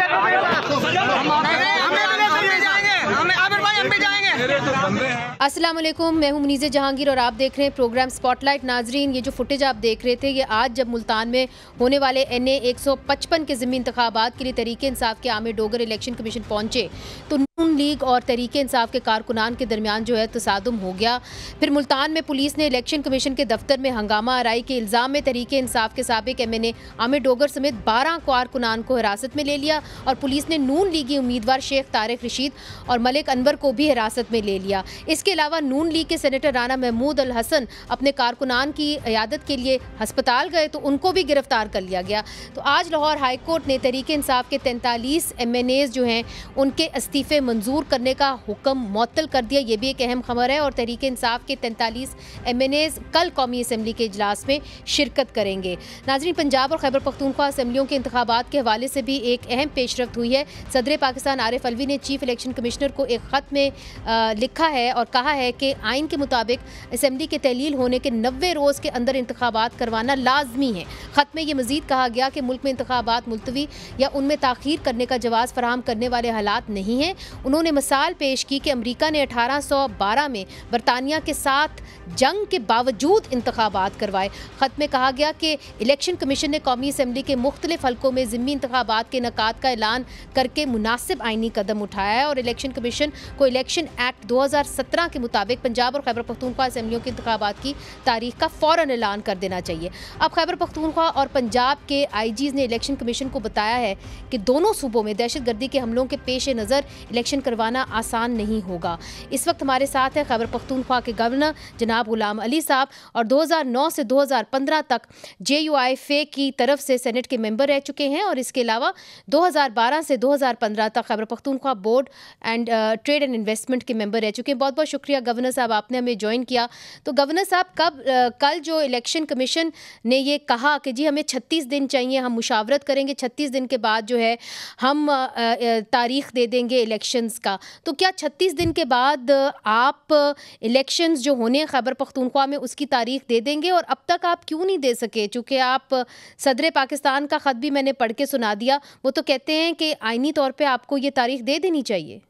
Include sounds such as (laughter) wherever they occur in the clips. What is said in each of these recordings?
हमें हमें भी जाएंगे हमें आबिर भाई हम भी जाएंगे तो असला मैं हूं मुनीज़ जहांगीर और आप देख रहे हैं प्रोग्राम स्पॉटलाइट नाजरीन ये जो फुटेज आप देख रहे थे ये आज जब मुल्तान में होने वाले एन ए एक सौ पचपन के ज़मीन इंतबात के लिए तरीके इंसाफ के आमिर डोगर इलेक्शन कमीशन पहुंचे तो नून लीग और तरीके इंसाफ के कारकुनान के दरमियान जो है तसादम हो गया फिर मुल्तान में पुलिस ने इलेक्शन कमीशन के दफ्तर में हंगामा आरई के इल्ज़ाम में तरीके इंसाफ के सबक M N A Aamir Dogar समेत बारह कारकुनान को हिरासत में ले लिया और पुलिस ने नून लीगी उम्मीदवार शेख तारिक रशीद और मलिक अनवर को भी हिरासत हिरासत में ले लिया इसके अलावा नून लीग के सेनेटर राना महमूद अल हसन अपने कारकुनान की अयादत के लिए हस्पताल गए तो उनको भी गिरफ्तार कर लिया गया तो आज लाहौर हाईकोर्ट ने तहरीक इंसाफ के तैंतालीस एम एन एज जो हैं उनके इस्तीफे मंजूर करने का हुक्म मअतल कर दिया ये भी एक अहम खबर है और तहरीक इंसाफ के तैंतालीस एम एन एज कल कौमी असम्बली के इजलास में शिरकत करेंगे नाजरीन पंजाब और खैबर पख्तूनख्वा असम्बलियों के इंतबात के हवाले से भी एक अहम पेशरफ हुई है सदर पाकिस्तान आरिफ अलवी ने चीफ इलेक्शन कमिश्नर को एक ख़त में लिखा है और कहा है कि आइन के मुताबिक असम्बली के तहलील होने के नबे रोज़ के अंदर इंतबात करवाना लाजमी है ख़त में ये मजीद कहा गया कि मुल्क में इंतबात मुलतवी या उनमें तखीर करने का जवाब फराम करने वाले हालात नहीं हैं उन्होंने मिसाल पेश की कि अमरीका ने अठारह सौ बारह में बरतानिया के साथ जंग के बावजूद इंतबात करवाए ख़त में कहा गया कि इलेक्शन कमीशन ने कौमी असम्बली के मुख्तलि हलकों में ज़िम्मी इंतबात के नक़ात का ऐलान करके मुनासिब आइनी कदम उठाया है और इलेक्शन कमीशन को इलेक्शन एक्ट 2017 के मुताबिक पंजाब और खैबर पख्तूनख्वा असम्बलियों के इंतबात की तारीख का फ़ौर ऐलान कर देना चाहिए अब खैबर पख्तूनख्वा और पंजाब के आई ने इलेक्शन कमीशन को बताया है कि दोनों सूबों में दहशत गर्दी के हमलों के पेश नज़र इलेक्शन करवाना आसान नहीं होगा इस वक्त हमारे साथ है खैबर पख्तूनख्वा के गवर्नर जनाब गुलाम अली साहब और नौ से पंद्रह तक जे यू आई फे की तरफ से सेनेट के मेम्बर रह चुके हैं और इसके अलावा बारह से पंद्रह तक Khyber Pakhtunkhwa board and trade and investment के के मेंबर रह चुके हैं बहुत बहुत शुक्रिया गवर्नर साहब आपने हमें ज्वाइन किया तो गवर्नर साहब कब कल जो इलेक्शन कमीशन ने ये कहा कि जी हमें 36 दिन चाहिए हम मुशावरत करेंगे 36 दिन के बाद जो है हम तारीख दे देंगे इलेक्शंस का तो क्या छत्तीस दिन के बाद आप इलेक्शंस जो होने हैं खैबर पख्तूनख्वा में उसकी तारीख दे देंगे और अब तक आप क्यों नहीं दे सके चूँकि आप सदर पाकिस्तान का ख़त भी मैंने पढ़ के सुना दिया वो तो कहते हैं कि आइनी तौर पर आपको ये तारीख दे देनी चाहिए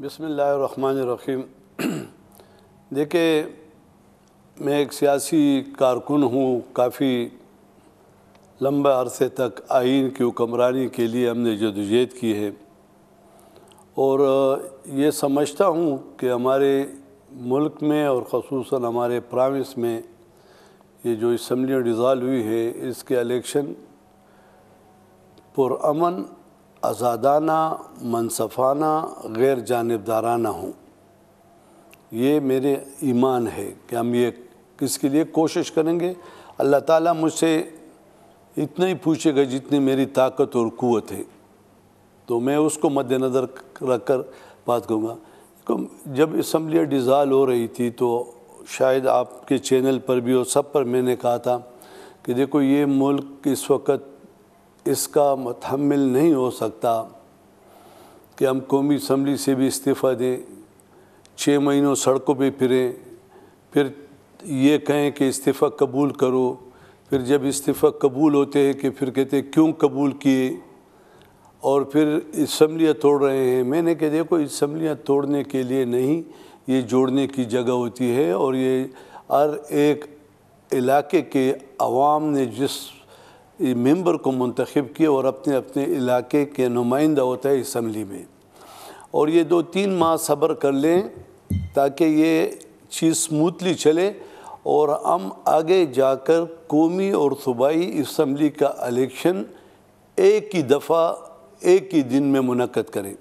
बसमीम (clears throat) देखिए मैं एक सियासी कारकुन हूँ काफ़ी लंबे अरसे तक आइन की हुक्मरानी के लिए हमने जदोजहद की है और ये समझता हूँ कि हमारे मुल्क में और खसूस हमारे प्राविंस में ये जो इसम्बलियाँ डिज़ाल्व हुई है इसके इलेक्शन पुरअमन आज़ादाना मनसफाना गैर जानबदाराना हूँ ये मेरे ईमान है कि हम ये किसके लिए कोशिश करेंगे अल्लाह ताला मुझसे इतना ही पूछेगा जितनी मेरी ताकत और क़वत है तो मैं उसको मद्दनज़र रख कर बात करूँगा तो जब इसम्बलियाँ डिज़ाल हो रही थी तो शायद आपके चैनल पर भी और सब पर मैंने कहा था कि देखो ये मुल्क इस वक्त इसका मतहमल नहीं हो सकता कि हम कौमी इसम्बली से भी इस्तीफ़ा दें छः महीनों सड़कों पे फिरें फिर ये कहें कि इस्तीफ़ा कबूल करो फिर जब इस्तीफ़ा कबूल होते हैं कि फिर कहते हैं क्यों कबूल किए और फिर इसम्बलियाँ तोड़ रहे हैं मैंने कह देखो इसम्बलियाँ तोड़ने के लिए नहीं ये जोड़ने की जगह होती है और ये हर एक इलाके के अवाम ने जिस मेंबर को मंतखब किए और अपने अपने इलाके के नुमाइंदा होता है इसम्बली में और ये दो तीन माह सब्र कर लें ताकि ये चीज़ स्मूथली चले और हम आगे जाकर कौमी और सूबाई इसम्बली का इलेक्शन एक ही दफ़ा एक ही दिन में मुनद करें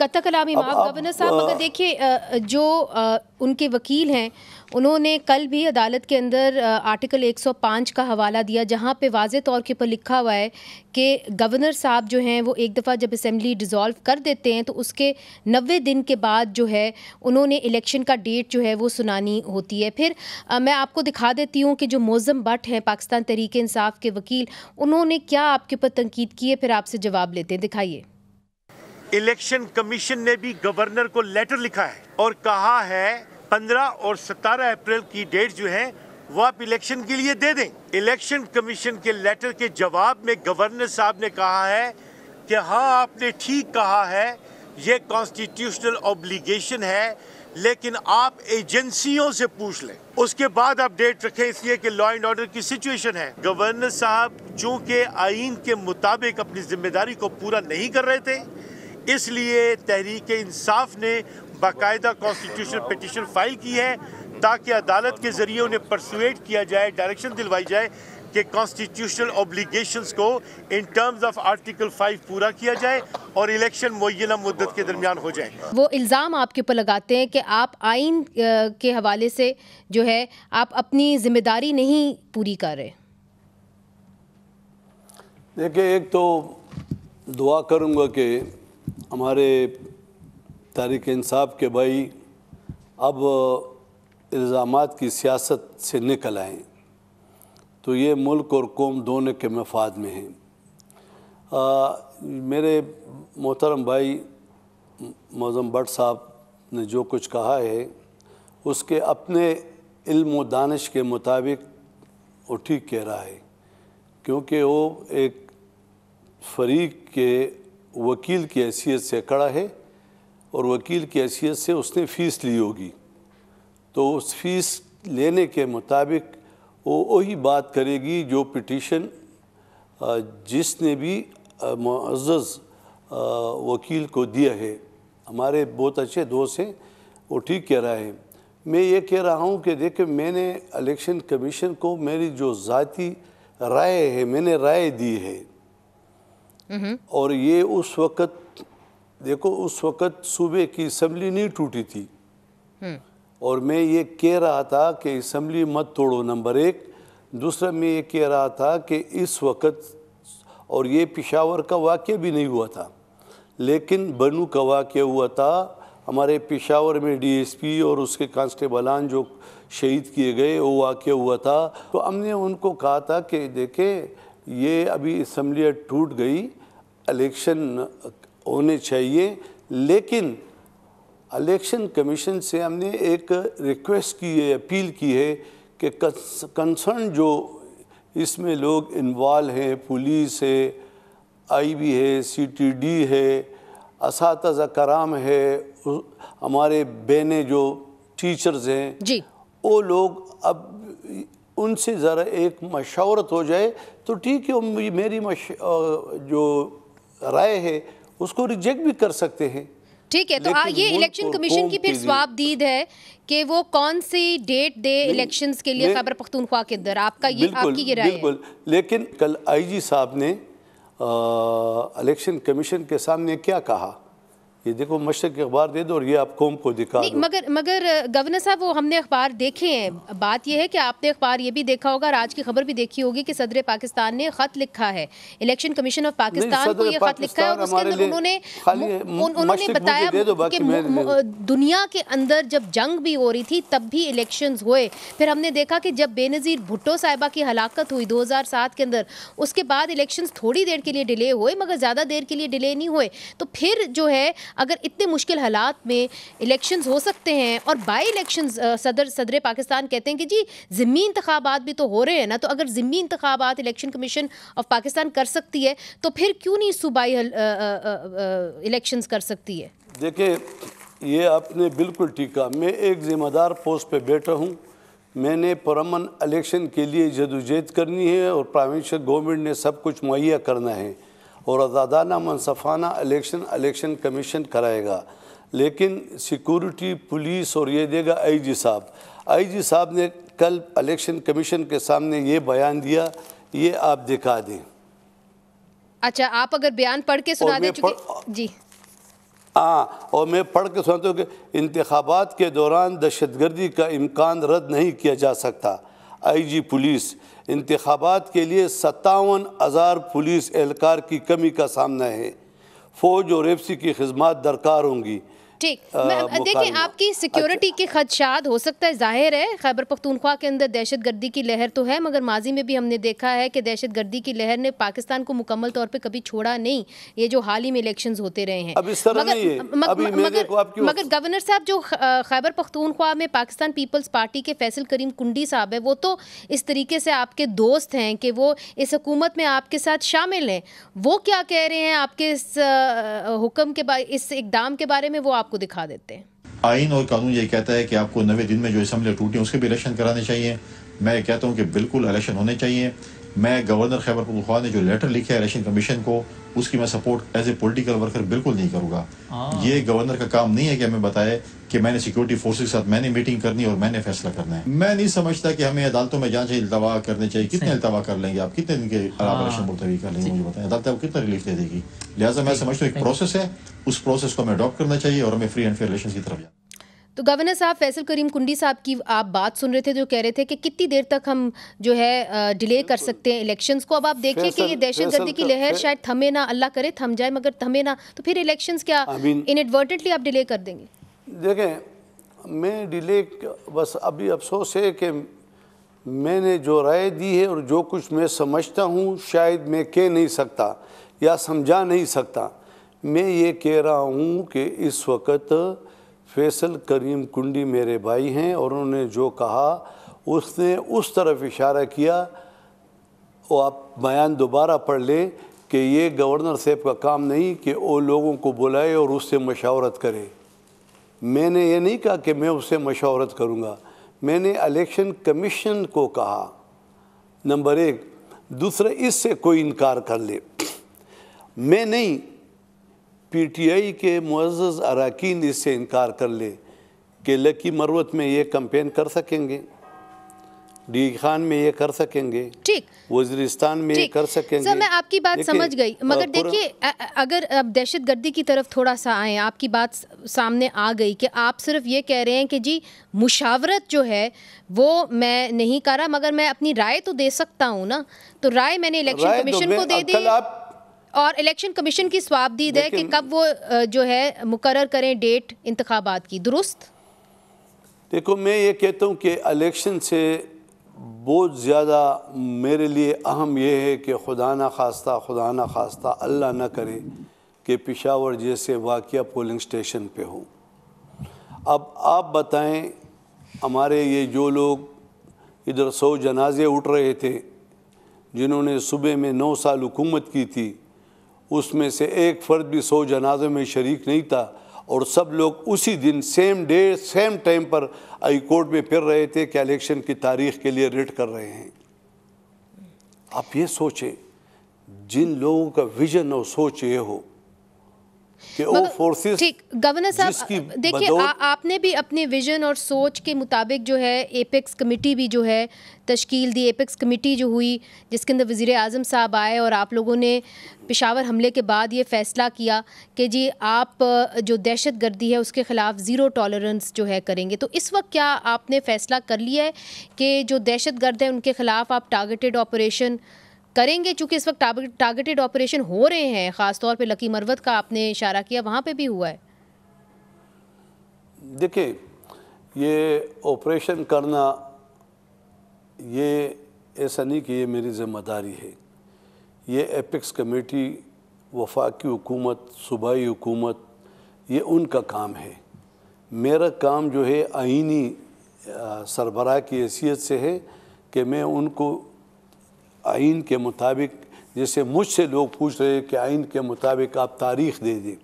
कथा गवर्नर साहब अगर देखिए जो आ, उनके वकील हैं उन्होंने कल भी अदालत के अंदर आर्टिकल 105 का हवाला दिया जहाँ पे वाज तौर के ऊपर लिखा हुआ है कि गवर्नर साहब जो हैं वो एक दफ़ा जब असम्बली डिज़ोल्व कर देते हैं तो उसके नबे दिन के बाद जो है उन्होंने इलेक्शन का डेट जो है वो सुनानी होती है फिर आ, मैं आपको दिखा देती हूँ कि जो मोज़म भट्ट हैं पाकिस्तान तरीक इंसाफ के वकील उन्होंने क्या आपके ऊपर तनकीद की है फिर आपसे जवाब लेते हैं दिखाइए इलेक्शन कमीशन ने भी गवर्नर को लेटर लिखा है और कहा है 15 और 17 अप्रैल की डेट जो है वो आप इलेक्शन के लिए दे दें इलेक्शन कमीशन के लेटर के जवाब में गवर्नर साहब ने कहा है कि हाँ आपने ठीक कहा है ये कॉन्स्टिट्यूशनल ऑब्लिगेशन है लेकिन आप एजेंसियों से पूछ लें उसके बाद आप डेट रखें इसलिए कि लॉ एंड ऑर्डर की सिचुएशन है गवर्नर साहब चूंकि आइन के मुताबिक अपनी जिम्मेदारी को पूरा नहीं कर रहे थे इसलिए तहरीक इंसाफ ने बाकायदा कॉन्स्टिट्यूशनल पटिशन फाइल की है ताकि अदालत के ज़रिए उन्हें परसुएट किया जाए डायरेक्शन दिलवाई जाए कि कॉन्स्टिट्यूशनल ऑब्लिगेशंस को इन टर्म्स ऑफ आर्टिकल 5 पूरा किया जाए और इलेक्शन मुयना मुद्दत के दरमियान हो जाए वो इल्ज़ाम आपके ऊपर लगाते हैं कि आप आइन के हवाले से जो है आप अपनी जिम्मेदारी नहीं पूरी कर रहे देखिए एक तो दुआ करूँगा कि हमारे तारिक इंसाफ के भाई अब इल्ज़ाम की सियासत से निकल आएँ तो ये मुल्क और कौम दोनों के मफाद में हैं मेरे मोहतरम भाई मौजम भट्ट साहब ने जो कुछ कहा है उसके अपने इल्म व दानिश के मुताबिक वो ठीक कह रहा है क्योंकि वो एक फरीक के वकील की हैसियत से खड़ा है और वकील की हैसियत से उसने फ़ीस ली होगी तो उस फीस लेने के मुताबिक वो वही बात करेगी जो पिटीशन जिसने भी मज़ज़ वकील को दिया है हमारे बहुत अच्छे दोस्त हैं वो ठीक कह रहा है मैं ये कह रहा हूँ कि देखे मैंने इलेक्शन कमीशन को मेरी जो ज़ाती राय है मैंने राय दी है हम्म। और ये उस वक़्त देखो उस वक़्त सूबे की इसम्बली नहीं टूटी थी हम्म। और मैं ये कह रहा था कि इसम्बली मत तोड़ो नंबर एक दूसरा मैं ये कह रहा था कि इस वक्त और ये पिशावर का वाक्य भी नहीं हुआ था लेकिन बनू का वाक्य हुआ था हमारे पिशावर में डीएसपी और उसके कांस्टेबलान जो शहीद किए गए वो वाक्य हुआ था तो हमने उनको कहा था कि देखें ये अभी इसम्बलियाँ टूट गई इलेक्शन होने चाहिए लेकिन इलेक्शन कमीशन से हमने एक रिक्वेस्ट की है अपील की है कि कंसर्न जो इसमें लोग इन्वॉल्व हैं पुलिस है आईबी है सीटीडी है इस कराम है हमारे बहने जो टीचर्स हैं जी वो लोग अब उनसे ज़रा एक मशावरत हो जाए तो ठीक है मेरी मश जो राय है उसको रिजेक्ट भी कर सकते हैं ठीक है तो आ, ये इलेक्शन कमीशन की फिर दीद है कि वो कौन सी डेट दे इलेक्शंस के लिए खबर पख्तूनख्वा के अंदर आपका ये आपकी ये राय बिल्कुल लेकिन कल आईजी साहब ने इलेक्शन कमीशन के सामने क्या कहा ये देखो मशरक के अखबार दे दो और ये आप कौम को दिखा दो मगर मगर गवर्नर साहब वो हमने अखबार देखे हैं बात ये है कि आपने अखबार ये भी देखा होगा और आज की खबर भी देखी होगी कि सदर पाकिस्तान ने खत लिखा है इलेक्शन कमीशन ऑफ पाकिस्तान को ये खत लिखा है और उसके अंदर उन्होंने उन्होंने बताया कि दुनिया के अंदर जब जंग भी हो रही थी तब भी इलेक्शन हुए फिर हमने देखा कि जब बेनज़ीर भुट्टो साहिबा की हलाकत हुई दो के अंदर उसके बाद इलेक्शन थोड़ी देर के लिए डिले हुए मगर ज़्यादा देर के लिए डिले नहीं हुए तो फिर जो है अगर इतने मुश्किल हालात में इलेक्शन हो सकते हैं और बाई इलेक्शन सदर सदर पाकिस्तान कहते हैं कि जी ज़िमी इंतबात भी तो हो रहे हैं ना तो अगर ज़िमी इंतबात इलेक्शन कमीशन ऑफ पाकिस्तान कर सकती है तो फिर क्यों नहीं सूबाई इलेक्शन कर सकती है देखिए ये आपने बिल्कुल ठीक कहा मैं एक ज़िम्मेदार पोस्ट पर बैठा हूँ मैंने परमन इलेक्शन के लिए जदोजहद करनी है और प्रोविंशल गवर्नमेंट ने सब कुछ मुहैया करना है और आज़ादाना मनसफाना इलेक्शन इलेक्शन कमीशन कराएगा लेकिन सिक्योरिटी पुलिस और ये देगा आईजी साहब आईजी साहब ने कल इलेक्शन कमीशन के सामने ये बयान दिया ये आप दिखा दें अच्छा आप अगर बयान पढ़ के सुना दें चुके जी हाँ और मैं पढ़ के सुनाता हूँ कि इंतबात के दौरान दहशतगर्दी का इम्कान रद्द नहीं किया जा सकता आईजी पुलिस इंतबात के लिए सत्तावन हज़ार पुलिस एहलकार की कमी का सामना है फ़ौज और एफ सी की खिदमत दरकार होंगी ठीक देखिए आपकी सिक्योरिटी अच्छा। के खदशात हो सकता है जाहिर है खैबर पख्तूनख्वा के अंदर दहशत गर्दी की लहर तो है मगर माजी में भी हमने देखा है कि दहशत गर्दी की लहर ने पाकिस्तान को मुकम्मल तौर पर कभी छोड़ा नहीं ये जो हाल ही में इलेक्शन होते रहे हैं मगर मगर मगर गवर्नर साहब जो खैबर पख्तूनख्वा में पाकिस्तान पीपल्स पार्टी के फैसल करीम कुंडी साहब है वो तो इस तरीके से आपके दोस्त हैं कि वो इस हुकूमत में आपके साथ शामिल हैं वो क्या कह रहे हैं आपके इस हुक्म के इस इकदाम के बारे में वो आप आपको दिखा देते हैं आइन और कानून ये कहता है कि आपको नवे दिन में जो इसम्बलियाँ टूटी उसके भी इलेक्शन कराने चाहिए मैं कहता हूँ कि बिल्कुल इलेक्शन होने चाहिए मैं गवर्नर खैबर पख्तूनख्वा ने जो लेटर लिखा है इलेक्शन कमीशन को उसकी मैं support as a political worker बिल्कुल नहीं करूंगा हाँ। ये गवर्नर का काम नहीं है कि हमें बताए कि मैंने सिक्योरिटी फोर्स के साथ मैंने मीटिंग करनी और मैंने फैसला करना है मैं नहीं समझता कि हमें अदालतों में जाना चाहिए इल्तवा करने चाहिए कितने इल्तवा कर लेंगे आप कितने दिन के आप इलेक्शन मुलतवी कर लेंगे मुझे बताएं अदालत आपको कितना रिलीफ दे देगी लिहाजा मैं समझता हूँ एक प्रोसेस है उस प्रोसेस को हमें अडॉप्ट करना चाहिए और हमें फ्री एंड फेयर इलेक्शन की तरफ जाना तो गवर्नर साहब फैसल करीम कुंडी साहब की आप बात सुन रहे थे जो कह रहे थे कि कितनी देर तक हम जो है डिले कर सकते हैं इलेक्शंस को अब आप देखिए कि ये गर्दी की लहर शायद थमे ना अल्लाह करे थम जाए मगर थमे ना तो फिर इलेक्शंस क्या इनएडवर्टेंटली आप डिले कर देंगे देखें मैं डिले बस अभी अफसोस है कि मैंने जो राय दी है और जो कुछ मैं समझता हूँ शायद मैं कह नहीं सकता या समझा नहीं सकता मैं ये कह रहा हूँ कि इस वक्त फैसल करीम कुंडी मेरे भाई हैं और उन्होंने जो कहा उसने उस तरफ इशारा किया वो आप बयान दोबारा पढ़ ले कि ये गवर्नर साहब का काम नहीं कि वो लोगों को बुलाए और उससे मशावरत करे मैंने ये नहीं कहा कि मैं उससे मशावरत करूँगा मैंने इलेक्शन कमीशन को कहा नंबर एक दूसरा इससे कोई इनकार कर ले मैं नहीं पी टी आई के मुआज़ अरकान इससे इनकार कर ले कि लकी मरवत में ये कम्पेन कर सकेंगे डी खान में ये कर सकेंगे ठीक वजरिस्तान में ये कर सकेंगे सर मैं आपकी बात समझ गई मगर देखिए अगर अब दहशत गर्दी की तरफ थोड़ा सा आए आपकी बात सामने आ गई कि आप सिर्फ ये कह रहे हैं कि जी मुशावरत जो है वो मैं नहीं कर रहा मगर मैं अपनी राय तो दे सकता हूँ ना तो राय मैंने इलेक्शन तो कमीशन को दे दी आप और इलेक्शन कमीशन की स्वाब दी है कि कब वो जो है मुकर करें डेट इंतबात की दुरुस्त देखो मैं ये कहता हूँ कि इलेक्शन से बहुत ज़्यादा मेरे लिए अहम यह है कि खुदा ना खास्ता खुदा ना खास्ता अल्लाह ना करे कि पिशावर जैसे वाक़ पोलिंग स्टेशन पे हो अब आप बताएं हमारे ये जो लोग इधर सौ जनाजे उठ रहे थे जिन्होंने सुबह में नौ साल हुकूमत की थी उसमें से एक फ़र्द भी सौ जनाजे में शरीक नहीं था और सब लोग उसी दिन सेम डे सेम टाइम पर हाई कोर्ट में फिर रहे थे कि इलेक्शन की तारीख के लिए रेट कर रहे हैं आप ये सोचें जिन लोगों का विजन और सोच ये हो ठीक गवर्नर साहब देखिए आपने भी अपने विजन और सोच के मुताबिक जो है एपेक्स कमेटी भी जो है तश्कील दी एपेक्स कमेटी जो हुई जिसके अंदर वज़ी अजम साहब आए और आप लोगों ने पिशावर हमले के बाद ये फ़ैसला किया कि जी आप जो दहशत गर्दी है उसके ख़िलाफ़ ज़ीरो टॉलरेंस जो है करेंगे तो इस वक्त क्या आपने फ़ैसला कर लिया है कि जो दहशत गर्द है उनके ख़िलाफ़ आप टारगेटेड ऑपरेशन करेंगे चूंकि इस वक्त टारगेटेड ऑपरेशन हो रहे हैं ख़ासतौर पर लकी मरवत का आपने इशारा किया वहाँ पर भी हुआ है देखिए ये ऑपरेशन करना ये ऐसा नहीं कि ये मेरी ज़िम्मेदारी है ये एपिक्स कमेटी वफाकी हुकूमत सूबाई हुकूमत ये उनका काम है मेरा काम जो है आइनी सरबरा की हैसियत से है कि मैं उनको आइन के मुताबिक जैसे मुझसे लोग पूछ रहे हैं कि आइन के मुताबिक आप तारीख दे दें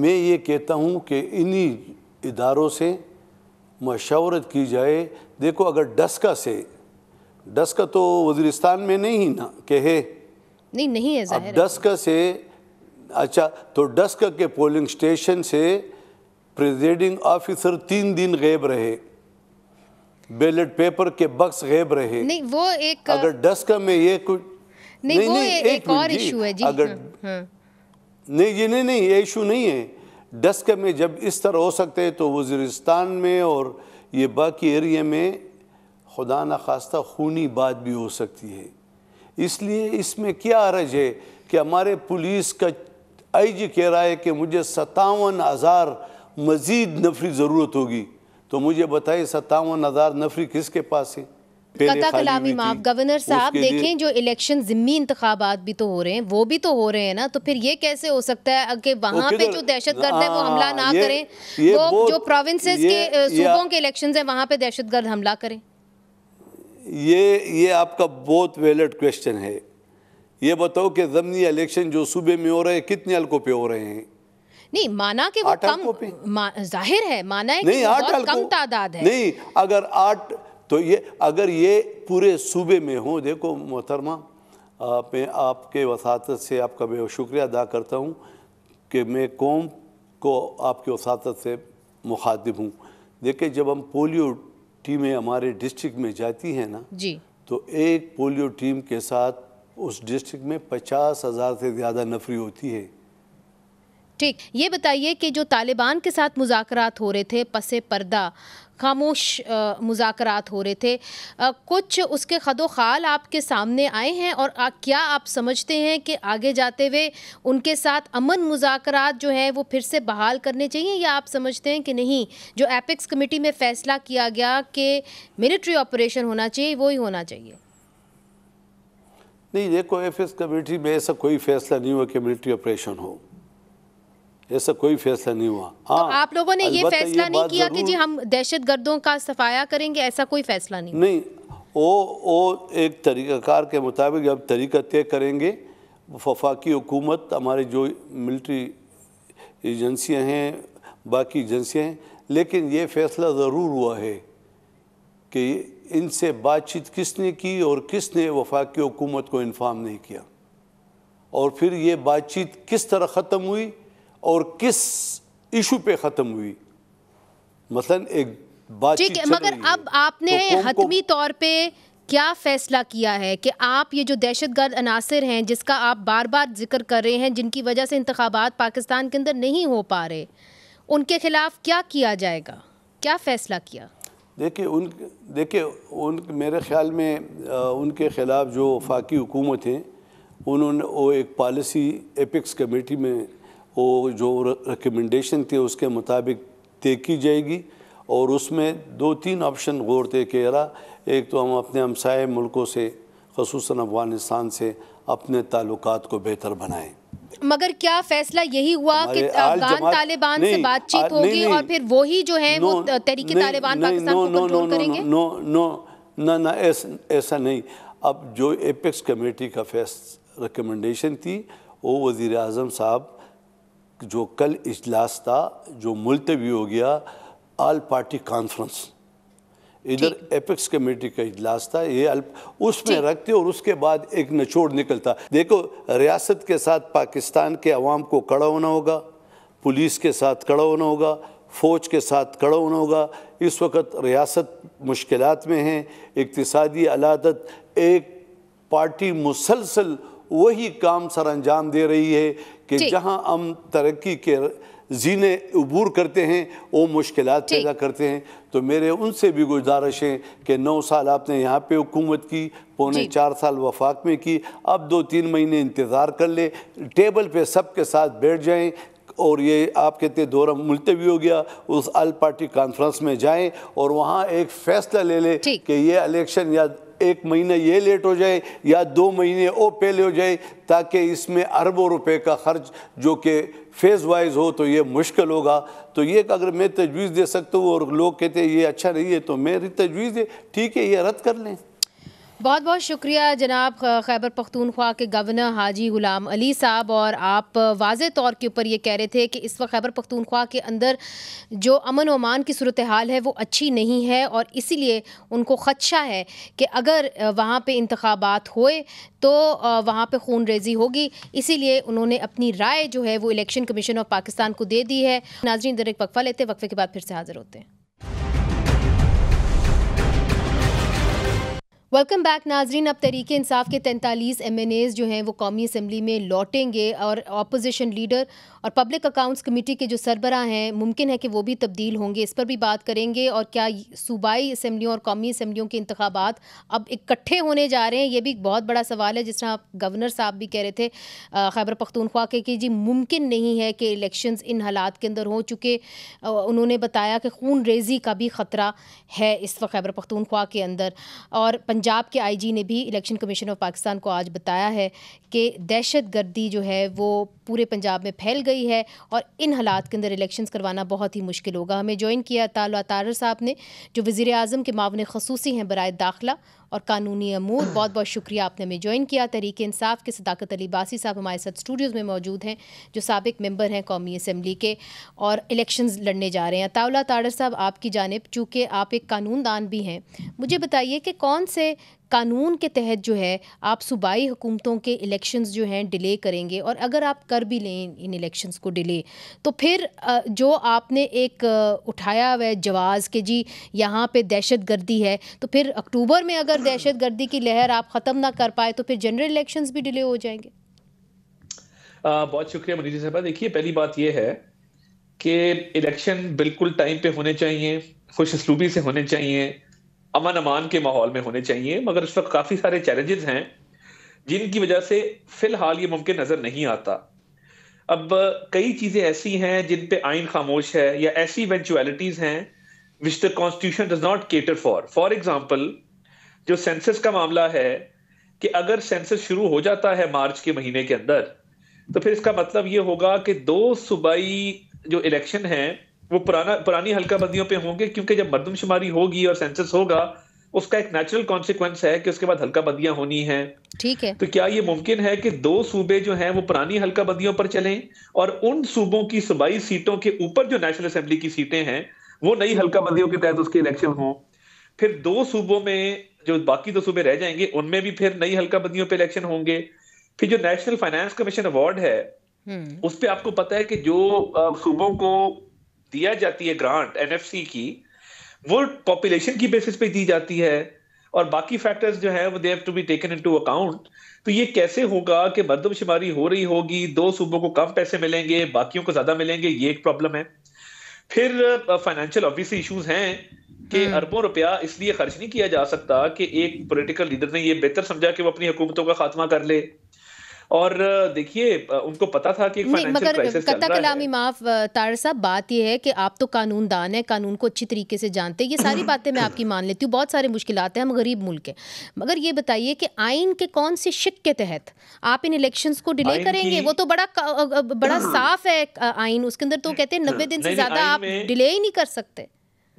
मैं ये कहता हूँ कि इन्हीं इदारों से मशावरत की जाए देखो अगर डस्का से डस्का तो वजरिस्तान में नहीं ना कहे नहीं नहीं है अब डस्का से अच्छा तो डस्का के पोलिंग स्टेशन से प्रेजिडिंग ऑफिसर तीन दिन गैब रहे बैलेट पेपर के बक्स गैब रहे नहीं वो एक अगर डस्क में ये कुछ नहीं, नहीं वो नहीं, एक, एक और इशू है जी अगर हाँ, हाँ। नहीं ये नहीं नहीं ये इशू नहीं है डस्क में जब इस तरह हो सकते हैं तो वजरिस्तान में और ये बाकी एरिया में खुदा न खास्ता खूनी बात भी हो सकती है इसलिए इसमें क्या अरज है कि हमारे पुलिस का आई जी कह रहा है कि मुझे सतावन हज़ार मज़ीद नफरी ज़रूरत होगी तो मुझे बताइए सत्तावन हज़ार नफरी किसके पास है कता कलामी माफ गवर्नर साहब देखें जो इलेक्शन जिम्मी इंतबात भी तो हो रहे हैं वो भी तो हो रहे हैं ना तो फिर ये कैसे हो सकता है कि वहाँ पे तो जो दहशत गर्द है वो हाँ, हमला ना ये, करें ये वो जो प्रोविंस के सूबों के इलेक्शन है वहाँ पे दहशत गर्द हमला करें ये ये आपका बहुत वेलड क्वेश्चन है ये बताओ कि जमनी इलेक्शन जो सूबे में हो रहे हैं कितने हल्कों पे हो रहे हैं नहीं माना कि वो कम जाहिर है माना है कि बहुत कम तादाद है नहीं अगर आठ तो ये अगर ये पूरे सूबे में हो देखो मोहतरमा आप मैं आपके वसात से आपका मैं शुक्रिया अदा करता हूँ कि मैं कौम को आपके वसात से मुखातिब हूँ देखिए जब हम पोलियो टीमें हमारे डिस्ट्रिक्ट में जाती हैं ना जी तो एक पोलियो टीम के साथ उस डिस्ट्रिक्ट में पचास हज़ार से ज़्यादा नफरी होती है ठीक ये बताइए कि जो तालिबान के साथ मुजाकर हो रहे थे पस पर्दा खामोश मुजाकर हो रहे थे आ, कुछ उसके ख़द खाल आपके सामने आए हैं और आ, क्या आप समझते हैं कि आगे जाते हुए उनके साथ अमन मुजाकर जो हैं वो फिर से बहाल करने चाहिए या आप समझते हैं कि नहीं जो एपिक्स कमेटी में फ़ैसला किया गया कि मिलिट्री ऑपरेशन होना चाहिए वो ही होना चाहिए नहीं देखो एफ एस कमेटी में ऐसा कोई फ़ैसला नहीं हुआ कि मिलिट्री ऑपरेशन हो ऐसा कोई फैसला नहीं हुआ तो हाँ तो आप लोगों ने ये फैसला ये नहीं किया कि जी हम दहशत गर्दों का सफाया करेंगे ऐसा कोई फैसला नहीं नहीं वो वो एक तरीक़ाकार के मुताबिक अब तरीका तय करेंगे वफाकी हुकूमत हमारे जो मिल्ट्री एजेंसियाँ हैं बाकी एजेंसियाँ हैं लेकिन ये फैसला ज़रूर हुआ है कि इनसे बातचीत किसने की और किसने वफाकी हुकूमत को इन्फॉर्म नहीं किया और फिर ये बातचीत किस तरह ख़त्म हुई और किस इशू पे ख़त्म हुई मतलब एक ठीक है मगर अब आपने तो हतमी तौर पे क्या फैसला किया है कि आप ये जो दहशत गर्द अनासर हैं जिसका आप बार बार जिक्र कर रहे हैं जिनकी वजह से इंतबात पाकिस्तान के अंदर नहीं हो पा रहे उनके खिलाफ क्या किया जाएगा क्या फैसला किया देखिए उन देखिए उन मेरे ख्याल में आ, उनके ख़िलाफ़ जो फाकी हुकूमत हैं उन्होंने वो एक पॉलिसी एपिक्स कमेटी में वो जो रिकमेंडेशन थी उसके मुताबिक तय की जाएगी और उसमें दो तीन ऑप्शन गौर तय किया एक तो हम अपने हमसाय मुल्कों से खसूस अफ़गानिस्तान से अपने ताल्लुक को बेहतर बनाएं मगर क्या फैसला यही हुआ कि अफगान तालिबान से बातचीत होगी और फिर वही जो है वो तरीके तालिबान पाकिस्तान को कंट्रोल करेंगे नो नो ना ना ऐसा नहीं अब जो एपेक्स कमेटी का फैस रिकमेंडेशन थी वो वज़ी अजम साहब जो कल इजलास था जो मुलतवी हो गया आल पार्टी कॉन्फ्रेंस इधर एपेक्स कमेटी का इजलास था ये अल्प उसमें रखते और उसके बाद एक नचोड़ निकलता देखो रियासत के साथ पाकिस्तान के अवाम को कड़ा होना होगा पुलिस के साथ कड़ा होना होगा फ़ौज के साथ कड़ा होना होगा इस वक्त रियासत मुश्किल में है इकतदी अलादत एक पार्टी मुसलसल वही काम सर अंजाम दे रही है कि जहां हम तरक्की के जीने अबूर करते हैं वो मुश्किल पैदा करते हैं तो मेरे उनसे भी गुजारिश है कि नौ साल आपने यहाँ पे हुकूमत की पौने चार साल वफाक में की अब दो तीन महीने इंतज़ार कर ले टेबल पे के साथ बैठ जाएं और ये आप कहते दौरा मुलतवी हो गया उस अल पार्टी कॉन्फ्रेंस में जाएं और वहाँ एक फ़ैसला ले लें कि ये इलेक्शन या एक महीना ये लेट हो जाए या दो महीने वो पहले हो जाए ताकि इसमें अरबों रुपए का खर्च जो कि फेज़ वाइज हो तो ये मुश्किल होगा तो ये अगर मैं तजवीज़ दे सकता हूँ और लोग कहते हैं ये अच्छा नहीं है तो मेरी तजवीज़ है ठीक है ये रद्द कर लें बहुत बहुत शुक्रिया जनाब खैबर पख्तूनख्वा के गवर्नर हाजी गुलाम अली साहब और आप वाज तौर के ऊपर ये कह रहे थे कि इस वक्त खैबर पख्तूनख्वा के अंदर जो अमन वमान की सूरत हाल है वो अच्छी नहीं है और इसीलिए उनको ख़दशा है कि अगर वहाँ पर इंतबात होए तो वहाँ पर खून रेजी होगी इसीलिए उन्होंने अपनी राय जो है वो इलेक्शन कमीशन ऑफ पाकिस्तान को दे दी है नाजरीन दर एक वक्फ़ा लेते वक्फ़े के बाद फिर से हाज़िर होते हैं वेलकम बैक नाजरीन अब तरीके इंसाफ के तैंतालीस एम एन एज़ जो हैं वो कौमी असम्बली में लौटेंगे और अपोजिशन लीडर और पब्लिक अकाउंट्स कमेटी के जो सरबरा हैं मुमकिन है कि वो भी तब्दील होंगे इस पर भी बात करेंगे और क्या सूबाई असम्बलियों और कौमी असम्बलियों के इंतबात अब इकट्ठे होने जा रहे हैं ये भी बहुत बड़ा सवाल है जिस तरह आप गवर्नर साहब भी कह रहे थे खैबर पख्तूनख्वा के कि जी मुमकिन नहीं है कि इलेक्शन इन हालात के अंदर हों चूँकि उन्होंने बताया कि खून रेजी का भी ख़तरा है इस वक्त खैबर पख्तूनख्वा के अंदर और पंजाब के आईजी ने भी इलेक्शन कमीशन ऑफ पाकिस्तान को आज बताया है कि दहशत गर्दी जो है वो पूरे पंजाब में फैल गई है और इन हालात के अंदर इलेक्शन करवाना बहुत ही मुश्किल होगा हमें ज्वाइन किया तार साहब ने जो वज़ी अजम के मावन खसूसी हैं बरए दाखिला और कानूनी अमूर बहुत बहुत शुक्रिया आपने हमें ज्वाइन किया तहरीक इंसाफ के सदाकत अली बासी साहब हमारे साथ स्टूडियोज़ में मौजूद हैं जो सबक मेम्बर हैं कौमी असम्बली के और इलेक्शन लड़ने जा रहे हैं ताउला ताड़र साहब आपकी जानब चूँकि आप एक कानूनदान भी हैं मुझे बताइए कि कौन से कानून के तहत जो है आप सूबाई हुकूमतों के इलेक्शंस जो हैं डिले करेंगे और अगर आप कर भी लें इन इलेक्शंस को डिले तो फिर जो आपने एक उठाया हुआ जवाज़ के जी यहाँ पे दहशत गर्दी है तो फिर अक्टूबर में अगर दहशत गर्दी की लहर आप ख़त्म ना कर पाए तो फिर जनरल इलेक्शन भी डिले हो जाएंगे आ, बहुत शुक्रिया मनीषा साहबा देखिए पहली बात यह है कि इलेक्शन बिल्कुल टाइम पे होने चाहिए खुश से होने चाहिए अमन अमान के माहौल में होने चाहिए मगर इस वक्त काफ़ी सारे चैलेंजेस हैं जिनकी वजह से फिलहाल ये मुमकिन नज़र नहीं आता अब कई चीज़ें ऐसी हैं जिन पे आइन खामोश है या ऐसी इवेंचुअलिटीज़ हैं which the constitution does not cater for for example जो सेंसस का मामला है कि अगर सेंसस शुरू हो जाता है मार्च के महीने के अंदर तो फिर इसका मतलब ये होगा कि दो सूबाई जो इलेक्शन हैं वो पुराना पुरानी हल्का बंदियों पे होंगे क्योंकि जब मरदमशुमारी होगी और सेंसस होगा उसका एक नेचुरल कॉन्सिक्वेंस है कि उसके बाद हल्का बंदियां होनी है ठीक है तो क्या ये मुमकिन है कि दो सूबे जो हैं वो पुरानी हल्का बंदियों पर चलें और उन सूबों की सूबाई सीटों के ऊपर जो नेशनल असेंबली की सीटें हैं वो नई हल्का बंदियों के तहत उसके इलेक्शन हों फिर दो सूबों में जो बाकी दो सूबे रह जाएंगे उनमें भी फिर नई हल्का बंदियों पर इलेक्शन होंगे फिर जो नेशनल फाइनेंस कमीशन अवार्ड है हम्म। उस पर आपको पता है कि जो सूबों को दिया जाती है ग्रांट एन की वो पॉपुलेशन की बेसिस पे दी जाती है और बाकी फैक्टर्स जो है वो they have to be taken into account तो ये कैसे होगा कि मर्दमशुमारी हो रही होगी दो सूबों को कम पैसे मिलेंगे बाकियों को ज्यादा मिलेंगे ये एक प्रॉब्लम है फिर फाइनेंशियल ऑब्वियसली इश्यूज हैं कि हम्म। अरबों रुपया इसलिए खर्च नहीं किया जा सकता कि एक पॉलिटिकल लीडर ने ये बेहतर समझा कि वो अपनी हुकूमतों का खात्मा कर ले और देखिए उनको पता था कि मगर कता कलामी माफ तार साहब बात यह है कि आप तो कानून दान है कानून को अच्छी तरीके से जानते हैं ये सारी (clears throat) बातें मैं आपकी मान लेती हूँ बहुत सारे मुश्किल हैं हम गरीब मुल्क हैं मगर ये बताइए कि आइन के कौन से शिक के तहत आप इन इलेक्शन को डिले करेंगे वो तो बड़ा बड़ा (clears throat) साफ है आइन उसके अंदर तो कहते हैं नब्बे दिन से ज्यादा आप डिले ही नहीं कर सकते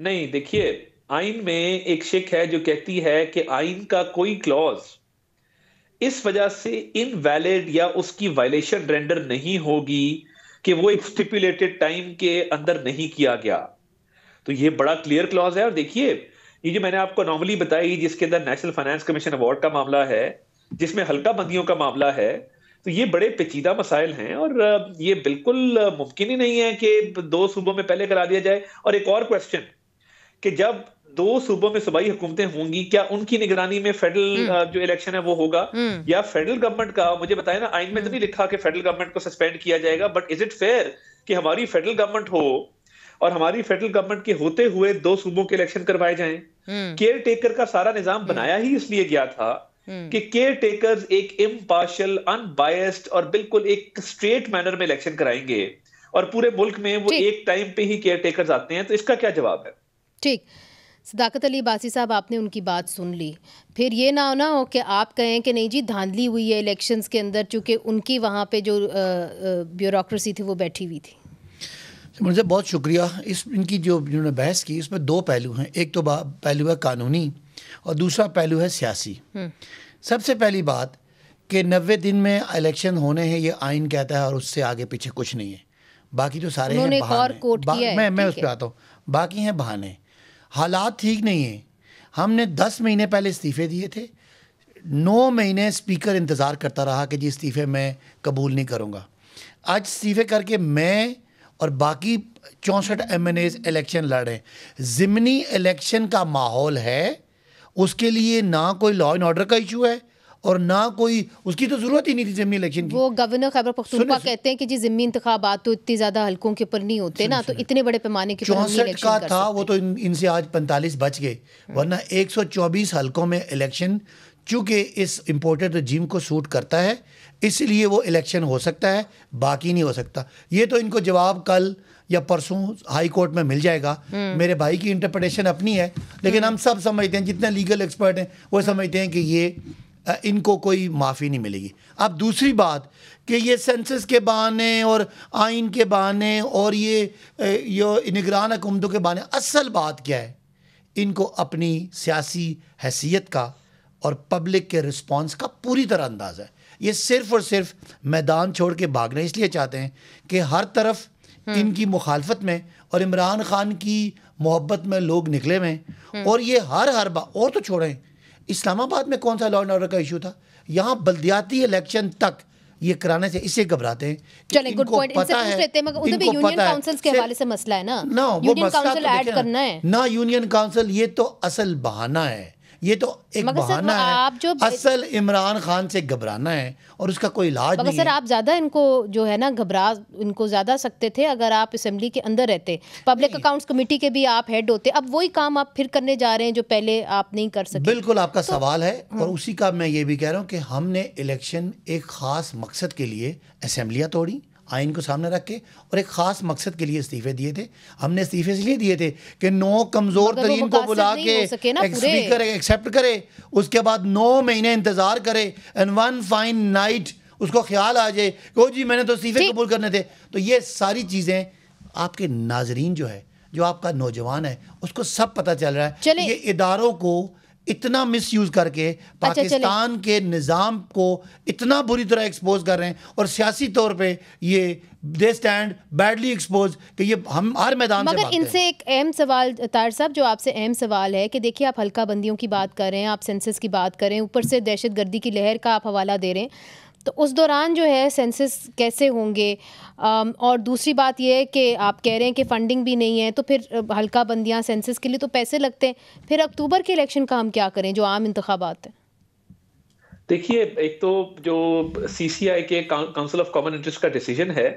नहीं देखिए आइन में एक शिक है जो कहती है कि आइन का कोई क्लॉज इस वजह से इनवैलिड या उसकी वायलेशन रेंडर नहीं होगी कि वो एक स्टिपुलेटेड टाइम के अंदर नहीं किया गया तो ये बड़ा क्लियर क्लॉज है और देखिए ये जो मैंने आपको नॉर्मली बताई जिसके अंदर नेशनल फाइनेंस कमीशन अवार्ड का मामला है जिसमें हल्का बंदियों का मामला है तो ये बड़े पेचीदा मसाइल हैं और ये बिल्कुल मुमकिन ही नहीं है कि दो सूबों में पहले करा दिया जाए और एक और क्वेश्चन कि जब दो सूबों में सूबाई हुकूमतें होंगी क्या उनकी निगरानी में फेडरल हम्म। जो इलेक्शन है वो होगा हम्म। या फेडरल गवर्नमेंट का मुझे बताए ना आइन में तो हम्म। नहीं लिखा कि फेडरल गवर्नमेंट को सस्पेंड किया जाएगा बट इज इट फेयर कि हमारी फेडरल गवर्नमेंट हो और हमारी फेडरल गवर्नमेंट के होते हुए दो सूबों के इलेक्शन करवाए जाए केयर टेकर का सारा निजाम बनाया ही इसलिए गया था कि केयर टेकर एक इम्पार्शल अनबायस्ड और बिल्कुल एक स्ट्रेट मैनर में इलेक्शन कराएंगे और पूरे मुल्क में वो एक टाइम पे ही केयर टेकर आते हैं तो इसका क्या जवाब है ठीक सदाकत अली बासी साहब आपने उनकी बात सुन ली फिर ये ना हो ना हो कि आप कहें कि नहीं जी धांधली हुई है इलेक्शंस के अंदर चूँकि उनकी वहाँ पे जो ब्यूरोक्रेसी थी वो बैठी हुई थी मुझे बहुत शुक्रिया इस इनकी जो जिन्होंने बहस की उसमें दो पहलू हैं एक तो पहलू है कानूनी और दूसरा पहलू है सियासी हम्म। सबसे पहली बात कि नबे दिन में इलेक्शन होने हैं ये आइन कहता है और उससे आगे पीछे कुछ नहीं है बाकी जो तो सारे हैं बहाने मैं मैं उस पर आता हूँ बाकी हैं बहाने हालात ठीक नहीं है हमने दस महीने पहले इस्तीफ़े दिए थे नौ महीने स्पीकर इंतज़ार करता रहा कि जी इस्तीफ़े मैं कबूल नहीं करूँगा आज इस्तीफ़े करके मैं और बाकी चौंसठ एम एन एज इलेक्शन लड़ रहे हैं ज़मनी इलेक्शन का माहौल है उसके लिए ना कोई लॉ एंड ऑर्डर का इशू है और ना कोई उसकी तो ज़रूरत ही नहीं थी ज़मीनी इलेक्शन की वो गवर्नर खैबर पख्तूनख्वा कहते हैं कि जी ज़मीनी इंतबात तो इतनी ज़्यादा हल्कों के ऊपर नहीं होते ना तो इतने बड़े पैमाने के चौंसठ का था वो तो इनसे आज पैंतालीस बच गए हम्म। वरना एक सौ चौबीस हल्कों में इलेक्शन चूंकि इस इम्पोर्टेड रजीम को सूट करता है इसलिए वो इलेक्शन हो सकता है बाकी नहीं हो सकता ये तो इनको जवाब कल या परसों हाई कोर्ट में मिल जाएगा हम्म। मेरे भाई की इंटरप्रटेशन अपनी है लेकिन हम्म। हम सब समझते हैं जितने लीगल एक्सपर्ट हैं वो समझते हैं कि ये इनको कोई माफ़ी नहीं मिलेगी अब दूसरी बात कि ये सेंसस के बहाने और आइन के बहाने और ये ये निगरान हुकूमतों के बहाने असल बात क्या है इनको अपनी सियासी हैसियत का और पब्लिक के रिस्पॉन्स का पूरी तरह अंदाज़ा है ये सिर्फ़ और सिर्फ मैदान छोड़ के भागना इसलिए चाहते हैं कि हर तरफ हम्म। इनकी मुखालफत में और इमरान खान की मोहब्बत में लोग निकले हुए हैं और ये हर हर बात और तो छोड़ें इस्लामाबाद में कौन सा लॉ एंड ऑर्डर का इशू था यहाँ बल्दियाती इलेक्शन तक ये कराने से इसे घबराते हैं चलें गुड पॉइंट इनसे पूछ लेते हैं मगर उधर भी यूनियन काउंसिल्स के हवाले से मसला है ना ना यूनियन काउंसिल ऐड करना है ना यूनियन काउंसिल ये तो असल बहाना है ये तो एक बहाना है आप जो असल इमरान खान से घबराना है और उसका कोई इलाज नहीं सर आप ज़्यादा इनको जो है ना घबरा इनको ज़्यादा सकते थे अगर आप असम्बली के अंदर रहते पब्लिक अकाउंट्स कमेटी के भी आप हेड होते अब वही काम आप फिर करने जा रहे हैं जो पहले आप नहीं कर सकते बिल्कुल आपका तो- सवाल है हम्म। और उसी का मैं ये भी कह रहा हूँ कि हमने इलेक्शन एक ख़ास मकसद के लिए असम्बलियाँ तोड़ी आइन को सामने रख के और एक ख़ास मकसद के लिए इस्तीफ़े दिए थे हमने इस्तीफ़े इसलिए दिए थे कि नौ कमज़ोर तरीन को बुला के एक्सेप्ट करे उसके बाद नौ महीने इंतज़ार करे एंड वन फाइन नाइट उसको ख्याल आ जाए कि जी मैंने तो इस्तीफ़े कबूल करने थे तो ये सारी चीज़ें आपके नाजरीन जो है जो आपका नौजवान है उसको सब पता चल रहा है ये इदारों को इतना मिस यूज करके अच्छा, पाकिस्तान के निज़ाम को इतना बुरी तरह एक्सपोज कर रहे हैं और सियासी तौर पे ये दे स्टैंड बैडली एक्सपोज कि ये हम हर मैदान मगर इनसे एक अहम सवाल तार साहब जो आपसे अहम सवाल है कि देखिए आप हल्का बंदियों की बात कर रहे हैं आप सेंसस की बात कर रहे हैं ऊपर से दहशत गर्दी की लहर का आप हवाला दे रहे हैं तो उस दौरान जो है सेंसिस कैसे होंगे और दूसरी बात यह है कि आप कह रहे हैं कि फ़ंडिंग भी नहीं है तो फिर हल्का बंदियां सेंसिस के लिए तो पैसे लगते हैं फिर अक्टूबर के इलेक्शन का हम क्या करें जो आम इंतबात है देखिए एक तो जो सी सी आई के काउंसिल ऑफ कॉमन इंटरेस्ट का डिसीजन है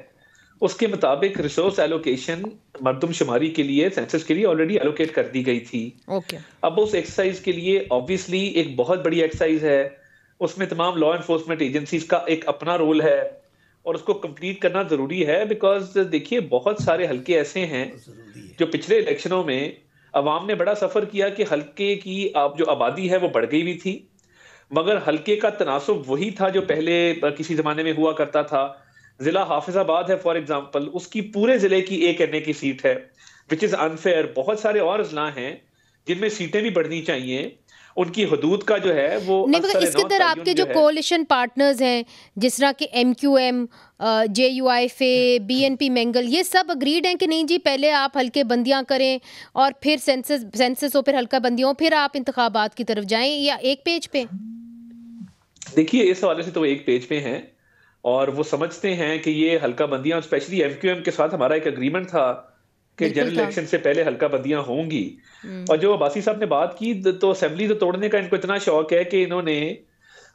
उसके मुताबिक रिसोर्स एलोकेशन मरदमशुमारी के लिए सेंसस के लिए ऑलरेडी एलोकेट कर दी गई थी okay. अब उस एक्सरसाइज के लिए ऑब्वियसली एक बहुत बड़ी एक्सरसाइज है उसमें तमाम लॉ इन्फोर्समेंट एजेंसीज का एक अपना रोल है और उसको कंप्लीट करना ज़रूरी है बिकॉज देखिए बहुत सारे हल्के ऐसे हैं जो पिछले इलेक्शनों में अवाम ने बड़ा सफ़र किया कि हल्के की आप जो आबादी है वो बढ़ गई भी थी मगर हल्के का तनासब वही था जो पहले किसी ज़माने में हुआ करता था ज़िला हाफिजाबाद है फॉर एग्ज़ाम्पल उसकी पूरे ज़िले की एक एन की सीट है विच इज़ अनफेयर बहुत सारे और अजला हैं जिनमें सीटें भी बढ़नी चाहिए उनकी हदूद का जो है वो नहीं मगर इसके अंदर आपके जो, कोलिशन पार्टनर्स हैं जिस तरह के M Q M J U I F B N P mangle ये सब अग्रीड हैं कि नहीं जी पहले आप हल्के बंदियाँ करें और फिर सेंसस सेंसस हो फिर हल्का बंदियाँ हो फिर आप इंतबात की तरफ जाएँ या एक पेज पे देखिए इस हवाले से तो एक पेज पे हैं और वो समझते हैं कि ये हल्का बंदियाँ स्पेशली एम क्यू एम के साथ हमारा एक अग्रीमेंट था कि जनरल इलेक्शन से पहले हल्का बंदियां होंगी हम्म। और जो अब्बासी साहब ने बात की तो असेंबली तो तोड़ने का इनको इतना शौक है कि इन्होंने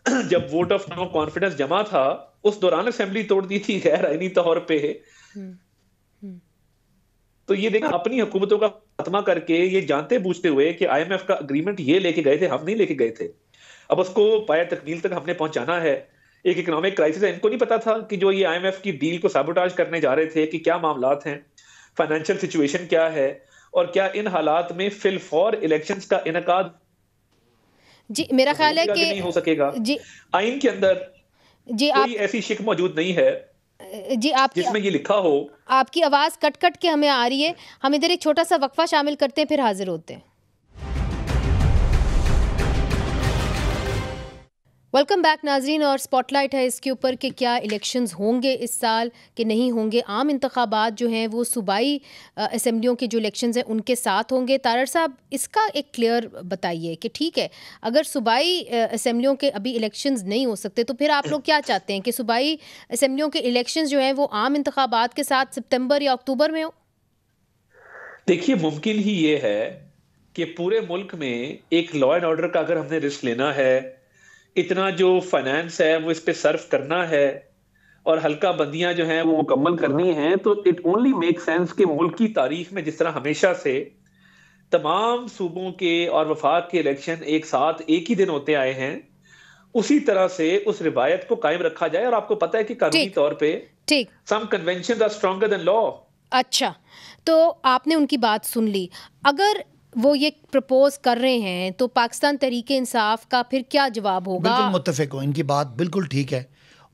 (clears throat) जब वोट ऑफ नो कॉन्फिडेंस जमा था उस दौरान असेंबली तोड़ दी थी गैर आइनी तौर पे हम्म, हम्म। तो ये देखा अपनी हुकूमतों का खात्मा करके ये जानते बूझते हुए कि आईएमएफ का अग्रीमेंट ये लेके गए थे हम नहीं लेके गए थे अब उसको पाया तकमील तक हमने पहुंचाना है एक इकोनॉमिक क्राइसिस है इनको नहीं पता था कि जो ये आईएमएफ की डील को साबोटाज करने जा रहे थे कि क्या मामला हैं फाइनेंशियल सिचुएशन क्या है और क्या इन हालात में फॉर इलेक्शन का इनका जी मेरा ख्याल है कि नहीं हो सकेगा जी आइन के अंदर जी आप ऐसी शिक मौजूद नहीं है जी आप जिसमें ये लिखा हो आपकी आवाज़ कट कट के हमें आ रही है हम इधर एक छोटा सा वक्फा शामिल करते हैं फिर हाजिर होते हैं वेलकम बैक नाजरीन और स्पॉटलाइट है इसके ऊपर कि क्या इलेक्शंस होंगे इस साल कि नहीं होंगे आम इंतबात जो हैं वो सूबाई असम्बलियों के जो इलेक्शंस हैं उनके साथ होंगे तारर साहब इसका एक क्लियर बताइए कि ठीक है अगर सूबाई असम्बलियों के अभी इलेक्शंस नहीं हो सकते तो फिर आप लोग क्या चाहते हैं कि सूबाई असम्बलियों के इलेक्शन जो हैं वो आम इंतबात के साथ सितम्बर या अक्टूबर में हो देखिए मुमकिन ही ये है कि पूरे मुल्क में एक लॉ एंड ऑर्डर का अगर हमने रिस्क लेना है इतना जो फाइनेंस है वो इस पे सर्व करना है और हल्का बंदियां जो हैं वो मुकम्मल करनी हैं तो इट ओनली मेक सेंस कि मुल्क की तारीख में जिस तरह हमेशा से तमाम सूबों के और वफाक के इलेक्शन एक साथ एक ही दिन होते आए हैं उसी तरह से उस रिवायत को कायम रखा जाए और आपको पता है कि कानूनी तौर पे ठीक some convention are stronger than law अच्छा तो आपने उनकी बात सुन ली अगर वो ये प्रपोज कर रहे हैं तो पाकिस्तान तरीके इंसाफ का फिर क्या जवाब होगा बिल्कुल मुतफिक हूँ इनकी बात बिल्कुल ठीक है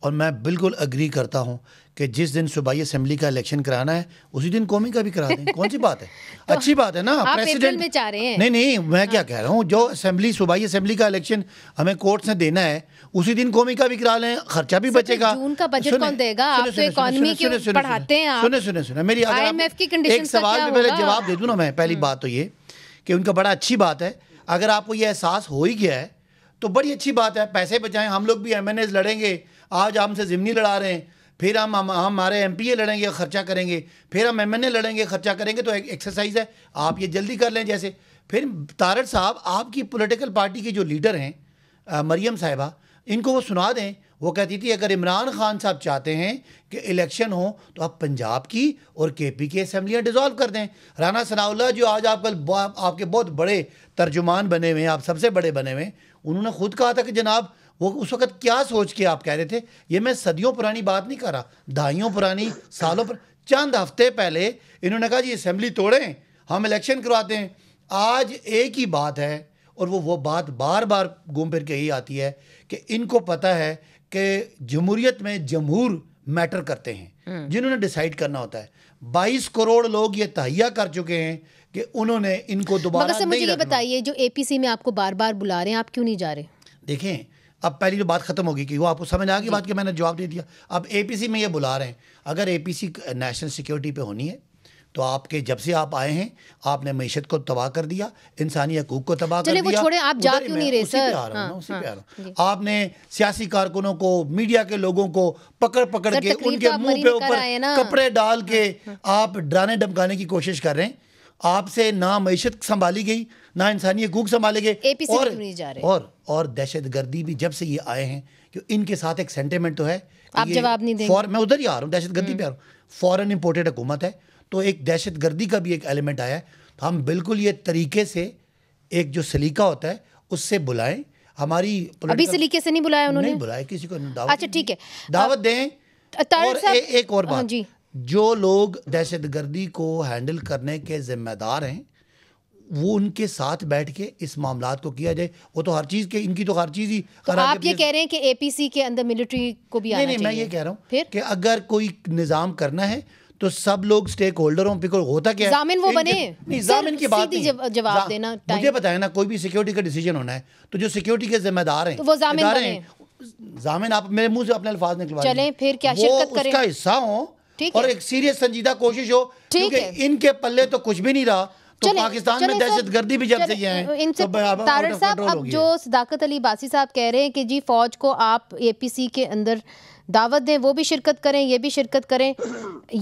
और मैं बिल्कुल अग्री करता हूँ कि जिस दिन सूबाई असम्बली का इलेक्शन कराना है उसी दिन कौमी का भी करा दें कौन सी बात है (laughs) तो अच्छी बात है ना प्रेसिडेंट में चाह रहे हैं नहीं नहीं मैं हाँ। क्या कह रहा हूँ जो असम्बली सूबाई असम्बली का इलेक्शन हमें कोर्ट से देना है उसी दिन कौमी का भी करा लें खर्चा भी बचेगा उनका बजट कौन देगा सुने सुने सुने मेरी में जवाब दे दू ना मैं पहली हम्म। बात तो ये कि उनका बड़ा अच्छी बात है अगर आपको ये एहसास हो ही गया है तो बड़ी अच्छी बात है पैसे बचाएं हम लोग भी एम लड़ेंगे आज हमसे ज़िमनी लड़ा रहे हैं फिर हम हम हमारे एम लड़ेंगे खर्चा करेंगे फिर हम एम लड़ेंगे खर्चा करेंगे तो एक एक्सरसाइज है आप ये जल्दी कर लें जैसे फिर तारड़ साहब आपकी पोलिटिकल पार्टी के जो लीडर हैं मरियम साहिबा इनको वो सुना दें वो कहती थी अगर इमरान खान साहब चाहते हैं कि इलेक्शन हो तो आप पंजाब की और के पी की असम्बलियाँ डिज़ोल्व कर दें राना सनाउल्ला जो आज आप कल आपके बहुत बड़े तर्जुमान बने हुए हैं आप सबसे बड़े बने हुए हैं उन्होंने खुद कहा था कि जनाब वो उस वक्त क्या सोच के आप कह रहे थे ये मैं सदियों पुरानी बात नहीं कर रहा दहाइयों पुरानी सालों पर चंद हफ्ते पहले इन्होंने कहा जी असम्बली तोड़ें हम इलेक्शन करवाते हैं आज एक ही बात है और वो वो बात बार बार घूम फिर के यही आती है कि इनको पता है कि जमहूरीत में जमहूर मैटर करते हैं हम्म। जिन्होंने डिसाइड करना होता है बाईस करोड़ लोग ये तहिया कर चुके हैं कि उन्होंने इनको दोबारा मगर मुझे ये बताइए जो एपीसी में आपको बार बार बुला रहे हैं आप क्यों नहीं जा रहे देखें अब पहली जो बात ख़त्म होगी कि वो आपको समझ आ गई बात कि मैंने जवाब दे दिया अब एपीसी में ये बुला रहे हैं अगर एपीसी नेशनल सिक्योरिटी पे होनी है तो आपके जब से आप आए हैं आपने मीशत को तबाह कर दिया इंसानी हकूक को तबाह कर दिया छोड़े आप जा क्यों नहीं रहे सर हाँ, हाँ, उसी आपने सियासी कारकुनों को मीडिया के लोगों को पकड़ पकड़ के उनके तो मुंह पे ऊपर कपड़े डाल के हाँ, हाँ, हाँ। आप डराने डमकाने की कोशिश कर रहे हैं आपसे ना मीशत संभाली गई ना इंसानी हकूक संभाले गए और, और दहशत गर्दी भी जब से ये आए हैं कि इनके साथ एक सेंटिमेंट तो है आप जवाब नहीं देंगे मैं उधर ही आ रहा हूँ दहशत गर्दी हम्म। पे आ रहा हूँ फॉरन इम्पोर्टेड हुकूमत है तो एक दहशत गर्दी का भी एक एलिमेंट आया है तो हम बिल्कुल ये तरीके से एक जो सलीका होता है उससे बुलाएं हमारी अभी सलीके से नहीं बुलाया उन्होंने नहीं बुलाया किसी को दावत अच्छा ठीक है दावत दें और ए, एक और हाँ बात जी जो लोग दहशत गर्दी को हैंडल करने के जिम्मेदार हैं वो उनके साथ बैठ के इस मामला को किया जाए वो तो हर चीज़ के इनकी तो हर चीज़ ही तो आप ये कह रहे हैं कि एपीसी के अंदर मिलिट्री को भी नहीं, आना नहीं, चाहिए। मैं ये कह रहा हूँ कि अगर कोई निज़ाम करना है तो सब लोग स्टेक होल्डर हों बिकॉज होता क्या जामिन वो बने नहीं जामिन की बात जवाब देना मुझे बताया ना कोई भी सिक्योरिटी का डिसीजन होना है तो जो सिक्योरिटी के जिम्मेदार हैं तो वो जामिन बने जामिन आप मेरे मुंह से अपने अल्फाज निकलवा चलें फिर क्या शिरकत करें उसका हिस्सा हो और एक सीरियस संजीदा कोशिश हो क्योंकि इनके पल्ले तो कुछ भी नहीं रहा तो पाकिस्तान में दहशत गर्दी भी जब से ये है तो तारड़ साहब अब जो सदाकत अली बासी साहब कह रहे हैं कि जी फौज को आप एपीसी के अंदर दावत दें वो भी शिरकत करें ये भी शिरकत करें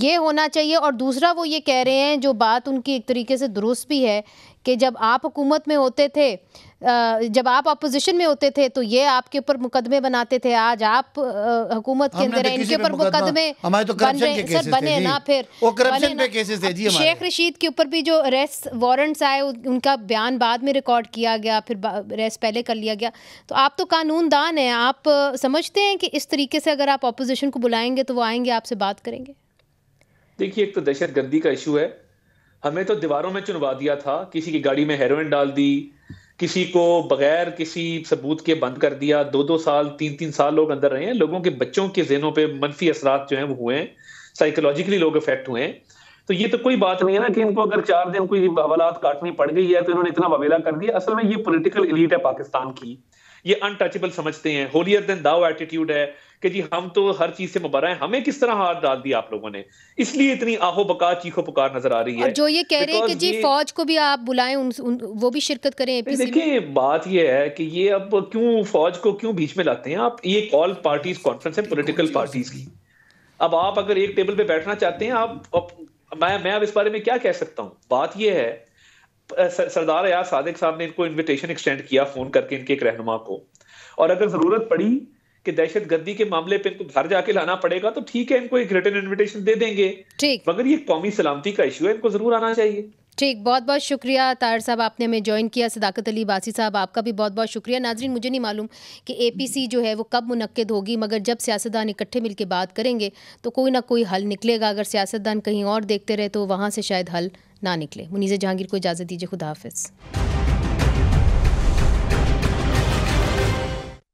ये होना चाहिए और दूसरा वो ये कह रहे हैं जो बात उनकी एक तरीके से दुरुस्त भी है कि जब आप हुकूमत में होते थे जब आप अपोजिशन में होते थे तो ये आपके ऊपर मुकदमे बनाते थे आज आप हुकूमत के अंदर तो इनके ऊपर मुकदमे तो बने ना फिर शेख रशीद के ऊपर भी जो रेस्ट वारंट्स आए उनका बयान बाद में रिकॉर्ड किया गया फिर रेस्ट पहले कर लिया गया तो आप तो कानून दान है आप समझते हैं कि इस तरीके से अगर आप अपोजिशन को बुलाएंगे तो वो आएंगे आपसे बात करेंगे देखिए एक तो दहशत गर्दी का इशू है हमें तो दीवारों में चुनवा दिया था किसी की गाड़ी में हेरोइन डाल दी किसी को बगैर किसी सबूत के बंद कर दिया दो दो साल तीन तीन साल लोग अंदर रहे हैं लोगों के बच्चों के जहनों पे मनफी असरात जो हैं वो हुए हैं साइकोलॉजिकली लोग अफेक्ट हुए हैं तो ये तो कोई बात नहीं है ना कि इनको अगर चार दिन कोई हवालात काटनी पड़ गई है तो इन्होंने इतना बवेला कर दिया असल में ये पोलिटिकल इलीट है पाकिस्तान की ये अनटचेबल समझते हैं होलियर देन दाव एटीट्यूड है कि जी हम तो हर चीज से मुबरा है हमें किस तरह हार डाल दी आप लोगों ने इसलिए इतनी आहो बका चीखो पुकार नजर आ रही है जो ये कह रहे हैं कि जी फौज को भी आप बुलाएं उन, उन, वो भी शिरकत करें देखिए बात ये है कि ये अब क्यों फौज को क्यों बीच में लाते हैं आप ये ऑल पार्टीज कॉन्फ्रेंस है पोलिटिकल पार्टीज की अब आप अगर एक टेबल पे बैठना चाहते हैं आप मैं मैं अब इस बारे में क्या कह सकता हूँ बात यह है सरदार अयाज सादिक साहब ने इनको इनविटेशन एक्सटेंड किया फोन करके इनके एक रहनुमा को और अगर जरूरत पड़ी कि दहशत गर्दी के मामले पे इनको घर जाके लाना पड़ेगा तो ठीक है इनको एक रिटर्न इन्विटेशन दे देंगे ठीक मगर ये कौमी सलामती का इशू है इनको जरूर आना चाहिए ठीक बहुत बहुत शुक्रिया तार साहब आपने हमें ज्वाइन किया सदाकत अली बासी साहब आपका भी बहुत बहुत शुक्रिया नाजरीन मुझे नहीं मालूम कि एपीसी जो है वो कब मुनद होगी मगर जब सियासतदान इकट्ठे मिलकर बात करेंगे तो कोई ना कोई हल निकलेगा अगर सियासतदान कहीं और देखते रहे तो वहाँ से शायद हल ना निकले मुनीज़ जहांगीर को इजाज़त दीजिए खुदा हाफिज़